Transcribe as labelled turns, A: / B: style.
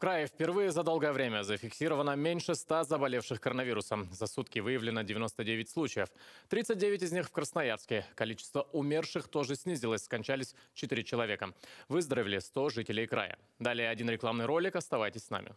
A: крае впервые за долгое время зафиксировано меньше 100 заболевших коронавирусом. За сутки выявлено 99 случаев. 39 из них в Красноярске. Количество умерших тоже снизилось, скончались 4 человека. Выздоровели 100 жителей края. Далее один рекламный ролик. Оставайтесь с нами.